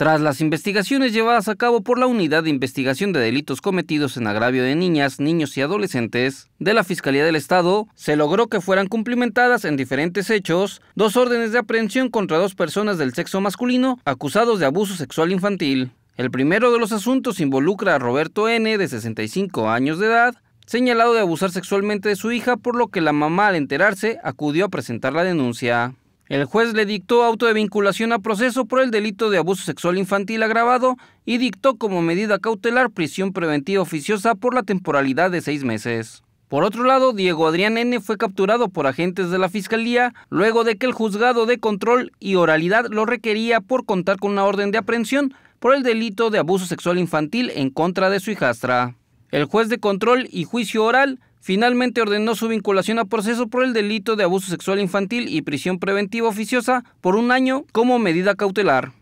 Tras las investigaciones llevadas a cabo por la Unidad de Investigación de Delitos Cometidos en Agravio de Niñas, Niños y Adolescentes de la Fiscalía del Estado, se logró que fueran cumplimentadas en diferentes hechos dos órdenes de aprehensión contra dos personas del sexo masculino acusados de abuso sexual infantil. El primero de los asuntos involucra a Roberto N., de 65 años de edad, señalado de abusar sexualmente de su hija, por lo que la mamá, al enterarse, acudió a presentar la denuncia. El juez le dictó auto de vinculación a proceso por el delito de abuso sexual infantil agravado y dictó como medida cautelar prisión preventiva oficiosa por la temporalidad de seis meses. Por otro lado, Diego Adrián N. fue capturado por agentes de la Fiscalía luego de que el juzgado de control y oralidad lo requería por contar con una orden de aprehensión por el delito de abuso sexual infantil en contra de su hijastra. El juez de control y juicio oral Finalmente ordenó su vinculación a proceso por el delito de abuso sexual infantil y prisión preventiva oficiosa por un año como medida cautelar.